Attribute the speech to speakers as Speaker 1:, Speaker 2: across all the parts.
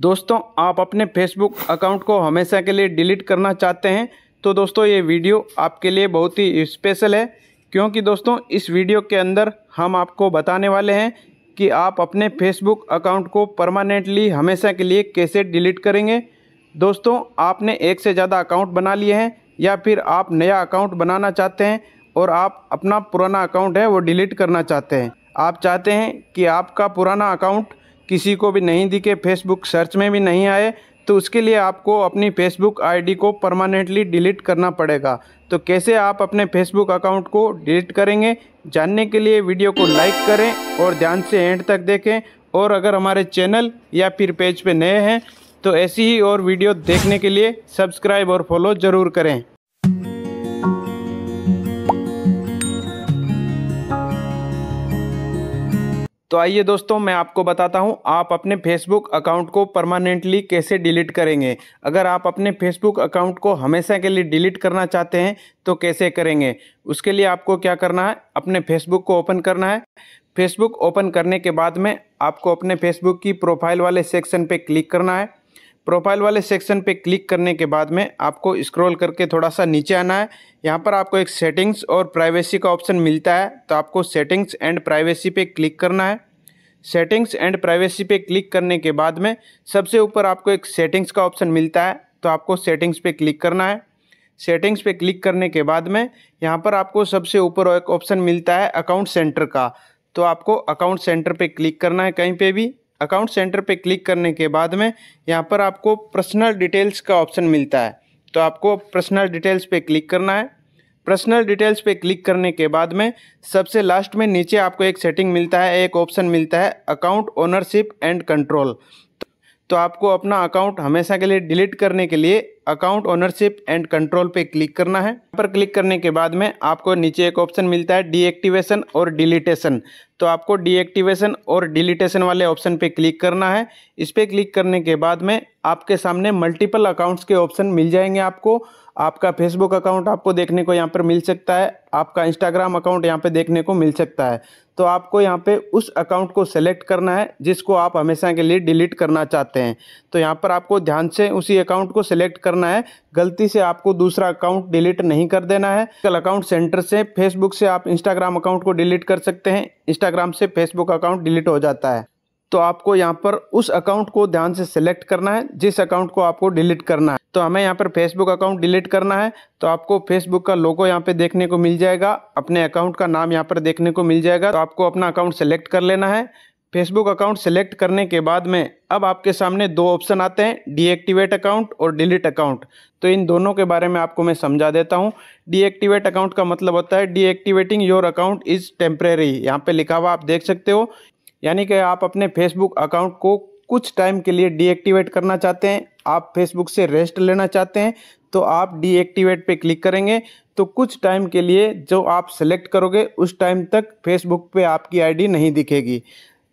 Speaker 1: दोस्तों आप अपने फेसबुक अकाउंट को हमेशा के लिए डिलीट करना चाहते हैं तो दोस्तों ये वीडियो आपके लिए बहुत ही स्पेशल है क्योंकि दोस्तों इस वीडियो के अंदर हम आपको बताने वाले हैं कि आप अपने फेसबुक अकाउंट को परमानेंटली हमेशा के लिए कैसे डिलीट करेंगे दोस्तों आपने एक से ज़्यादा अकाउंट बना लिए हैं या फिर आप नया अकाउंट बनाना चाहते हैं और आप अपना पुराना अकाउंट है वो डिलीट करना चाहते हैं आप चाहते हैं कि आपका पुराना अकाउंट किसी को भी नहीं दिखे फेसबुक सर्च में भी नहीं आए तो उसके लिए आपको अपनी फेसबुक आईडी को परमानेंटली डिलीट करना पड़ेगा तो कैसे आप अपने फेसबुक अकाउंट को डिलीट करेंगे जानने के लिए वीडियो को लाइक करें और ध्यान से एंड तक देखें और अगर हमारे चैनल या फिर पेज पे नए हैं तो ऐसी ही और वीडियो देखने के लिए सब्सक्राइब और फॉलो ज़रूर करें तो आइए दोस्तों मैं आपको बताता हूं आप अपने फेसबुक अकाउंट को परमानेंटली कैसे डिलीट करेंगे अगर आप अपने फेसबुक अकाउंट को हमेशा के लिए डिलीट करना चाहते हैं तो कैसे करेंगे उसके लिए आपको क्या करना है अपने फेसबुक को ओपन करना है फेसबुक ओपन करने के बाद में आपको अपने फेसबुक की प्रोफाइल वाले सेक्शन पर क्लिक करना है प्रोफाइल वाले सेक्शन पर क्लिक करने के बाद में आपको स्क्रॉल करके थोड़ा सा नीचे आना है यहाँ पर आपको एक सेटिंग्स और प्राइवेसी का ऑप्शन मिलता है तो आपको सेटिंग्स एंड प्राइवेसी पे क्लिक करना है सेटिंग्स एंड प्राइवेसी पे क्लिक करने के बाद में सबसे ऊपर आपको एक सेटिंग्स का ऑप्शन मिलता है तो आपको सेटिंग्स पे क्लिक करना है सेटिंग्स पे क्लिक करने के बाद में यहाँ पर आपको सबसे ऊपर एक ऑप्शन मिलता है अकाउंट सेंटर का तो आपको अकाउंट सेंटर पे क्लिक करना है कहीं पे भी अकाउंट सेंटर पे क्लिक करने के बाद में यहाँ पर आपको पर्सनल डिटेल्स का ऑप्शन मिलता है तो आपको पर्सनल डिटेल्स पे क्लिक करना है पर्सनल डिटेल्स पे क्लिक करने के बाद में सबसे लास्ट में नीचे आपको एक सेटिंग मिलता है एक ऑप्शन मिलता है अकाउंट ओनरशिप एंड कंट्रोल तो आपको अपना अकाउंट हमेशा के लिए डिलीट करने के लिए अकाउंट ओनरशिप एंड कंट्रोल पे क्लिक करना है पर क्लिक करने के बाद में आपको नीचे एक ऑप्शन मिलता है डीएक्टिवेशन और डिलीटेशन तो आपको डीएक्टिवेशन और डिलीटेशन वाले ऑप्शन पे क्लिक करना है इस पर क्लिक करने के बाद में आपके सामने मल्टीपल अकाउंट्स के ऑप्शन मिल जाएंगे आपको आपका फेसबुक अकाउंट आपको देखने को यहाँ पर मिल सकता है आपका इंस्टाग्राम अकाउंट यहाँ पे देखने को मिल सकता है तो आपको यहाँ पे उस अकाउंट को सेलेक्ट करना है जिसको आप हमेशा के लिए डिलीट करना चाहते हैं तो यहाँ पर आपको ध्यान से उसी अकाउंट को सेलेक्ट कर करना है गलती से आपको दूसरा अकाउंट डिलीट नहीं कर देना है कल अकाउंट सेंटर से फेसबुक से आप इंस्टाग्राम अकाउंट को डिलीट कर सकते हैं इंस्टाग्राम से फेसबुक अकाउंट डिलीट हो जाता है तो आपको यहाँ पर उस अकाउंट को ध्यान से सिलेक्ट करना है जिस अकाउंट को आपको डिलीट करना है तो हमें यहाँ पर फेसबुक अकाउंट डिलीट करना है तो आपको फेसबुक का लोगो यहाँ पे देखने को मिल जाएगा अपने अकाउंट का नाम यहाँ पर देखने को मिल जाएगा तो आपको अपना अकाउंट सेलेक्ट कर लेना है फेसबुक अकाउंट सेलेक्ट करने के बाद में अब आपके सामने दो ऑप्शन आते हैं डीएक्टिवेट अकाउंट और डिलीट अकाउंट तो इन दोनों के बारे में आपको मैं समझा देता हूँ डीएक्टिवेट अकाउंट का मतलब होता है deactivating your account is temporary यहाँ पे लिखा हुआ आप देख सकते हो यानी कि आप अपने फेसबुक अकाउंट को कुछ टाइम के लिए डीएक्टिवेट करना चाहते हैं आप फेसबुक से रेस्ट लेना चाहते हैं तो आप डीएक्टिवेट पे क्लिक करेंगे तो कुछ टाइम के लिए जो आप सेलेक्ट करोगे उस टाइम तक फेसबुक पे आपकी आईडी नहीं दिखेगी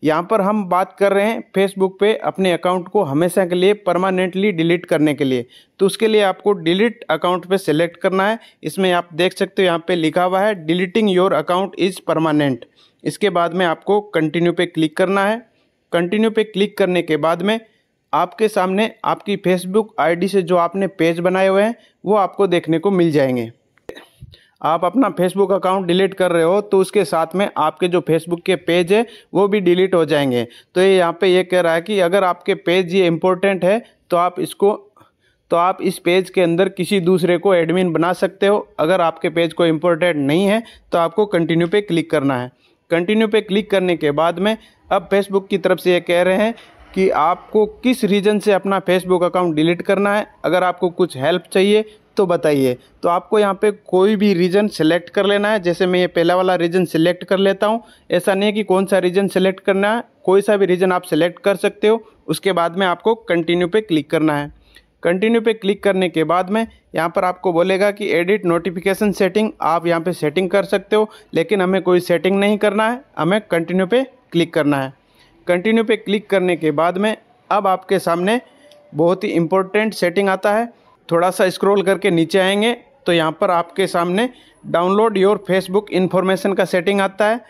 Speaker 1: यहाँ पर हम बात कर रहे हैं फेसबुक पे अपने अकाउंट को हमेशा के लिए परमानेंटली डिलीट करने के लिए तो उसके लिए आपको डिलीट अकाउंट पे सेलेक्ट करना है इसमें आप देख सकते हो यहाँ पे लिखा हुआ है deleting your account is permanent इसके बाद में आपको कंटिन्यू पे क्लिक करना है कंटिन्यू पे क्लिक करने के बाद में आपके सामने आपकी फेसबुक आई से जो आपने पेज बनाए हुए हैं वो आपको देखने को मिल जाएंगे आप अपना फेसबुक अकाउंट डिलीट कर रहे हो तो उसके साथ में आपके जो फेसबुक के पेज है वो भी डिलीट हो जाएंगे तो ये यहाँ पे ये कह रहा है कि अगर आपके पेज ये इम्पोर्टेंट है तो आप इसको तो आप इस पेज के अंदर किसी दूसरे को एडमिन बना सकते हो अगर आपके पेज को इम्पोर्टेंट नहीं है तो आपको कंटिन्यू पे क्लिक करना है कंटिन्यू पे क्लिक करने के बाद में अब फेसबुक की तरफ से ये कह रहे हैं कि आपको किस रीज़न से अपना फेसबुक अकाउंट डिलीट करना है अगर आपको कुछ हेल्प चाहिए तो बताइए तो आपको यहाँ पे कोई भी रीजन सेलेक्ट कर लेना है जैसे मैं ये पहला वाला रीजन सेलेक्ट कर लेता हूँ ऐसा नहीं है कि कौन सा रीजन सेलेक्ट करना है कोई सा भी रीजन आप सेलेक्ट कर सकते हो उसके बाद में आपको कंटिन्यू पे क्लिक करना है कंटिन्यू पे क्लिक करने के बाद में यहाँ पर आपको बोलेगा कि एडिट नोटिफिकेशन सेटिंग आप यहाँ पर सेटिंग कर सकते हो लेकिन हमें कोई सेटिंग नहीं करना है हमें कंटिन्यू पर क्लिक करना है कंटिन्यू पे क्लिक करने के बाद में अब आपके सामने बहुत ही इम्पोर्टेंट सेटिंग आता है थोड़ा सा स्क्रॉल करके नीचे आएंगे तो यहाँ पर आपके सामने डाउनलोड योर फेसबुक इन्फॉर्मेशन का सेटिंग आता है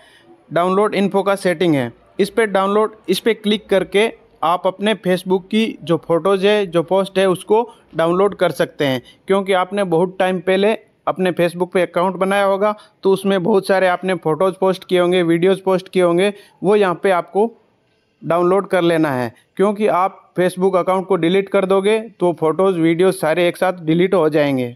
Speaker 1: डाउनलोड इन्फो का सेटिंग है इस पर डाउनलोड इस पर क्लिक करके आप अपने फेसबुक की जो फ़ोटोज़ है जो पोस्ट है उसको डाउनलोड कर सकते हैं क्योंकि आपने बहुत टाइम पहले अपने फेसबुक पे अकाउंट बनाया होगा तो उसमें बहुत सारे आपने फ़ोटोज़ पोस्ट किए होंगे वीडियोज़ पोस्ट किए होंगे वो यहाँ पे आपको डाउनलोड कर लेना है क्योंकि आप फेसबुक अकाउंट को डिलीट कर दोगे तो फ़ोटोज़ वीडियो सारे एक साथ डिलीट हो जाएंगे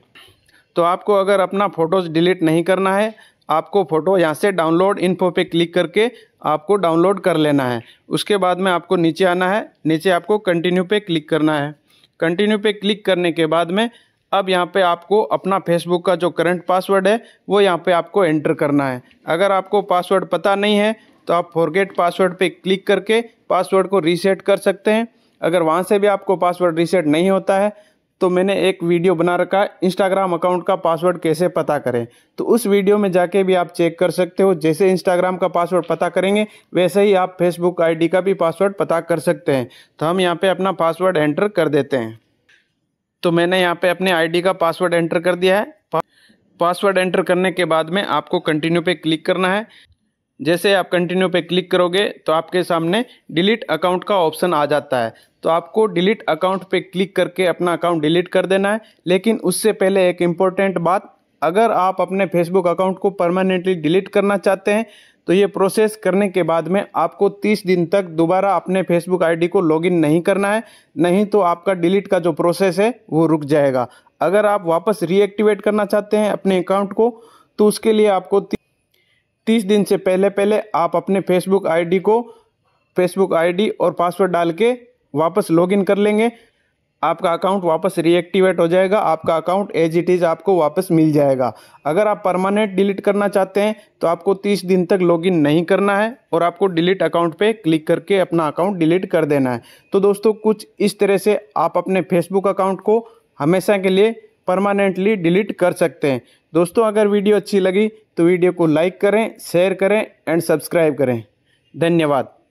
Speaker 1: तो आपको अगर अपना फ़ोटोज़ डिलीट नहीं करना है आपको फ़ोटो यहाँ से डाउनलोड इन्फो पे क्लिक करके आपको डाउनलोड कर लेना है उसके बाद में आपको नीचे आना है नीचे आपको कंटिन्यू पे क्लिक करना है कंटिन्यू पे क्लिक करने के बाद में अब यहाँ पे आपको अपना फेसबुक का जो करंट पासवर्ड है वो यहाँ पे आपको एंटर करना है अगर आपको पासवर्ड पता नहीं है तो आप फॉरगेट पासवर्ड पे क्लिक करके पासवर्ड को रीसेट कर सकते हैं अगर वहाँ से भी आपको पासवर्ड रीसेट नहीं होता है तो मैंने एक वीडियो बना रखा है इंस्टाग्राम अकाउंट का पासवर्ड कैसे पता करें तो उस वीडियो में जाके भी आप चेक कर सकते हो जैसे इंस्टाग्राम का पासवर्ड पता करेंगे वैसे ही आप फेसबुक आईडी का भी पासवर्ड पता कर सकते हैं तो हम यहाँ पे अपना पासवर्ड एंटर कर देते हैं तो मैंने यहाँ पे अपने आईडी का पासवर्ड एंटर कर दिया है पासवर्ड एंटर करने के बाद में आपको कंटिन्यू पे क्लिक करना है जैसे आप कंटिन्यू पे क्लिक करोगे तो आपके सामने डिलीट अकाउंट का ऑप्शन आ जाता है तो आपको डिलीट अकाउंट पे क्लिक करके अपना अकाउंट डिलीट कर देना है लेकिन उससे पहले एक इम्पोर्टेंट बात अगर आप अपने फेसबुक अकाउंट को परमानेंटली डिलीट करना चाहते हैं तो ये प्रोसेस करने के बाद में आपको 30 दिन तक दोबारा अपने फेसबुक आईडी को लॉगिन नहीं करना है नहीं तो आपका डिलीट का जो प्रोसेस है वो रुक जाएगा अगर आप वापस रीएक्टिवेट करना चाहते हैं अपने अकाउंट को तो उसके लिए आपको तीस दिन से पहले पहले आप अपने फेसबुक आईडी को फेसबुक आईडी और पासवर्ड डाल के वापस लॉगिन कर लेंगे आपका अकाउंट वापस रीएक्टिवेट हो जाएगा आपका अकाउंट एज इट इज़ आपको वापस मिल जाएगा अगर आप परमानेंट डिलीट करना चाहते हैं तो आपको 30 दिन तक लॉगिन नहीं करना है और आपको डिलीट अकाउंट पे क्लिक करके अपना अकाउंट डिलीट कर देना है तो दोस्तों कुछ इस तरह से आप अपने फेसबुक अकाउंट को हमेशा के लिए परमानेंटली डिलीट कर सकते हैं दोस्तों अगर वीडियो अच्छी लगी तो वीडियो को लाइक करें शेयर करें एंड सब्सक्राइब करें धन्यवाद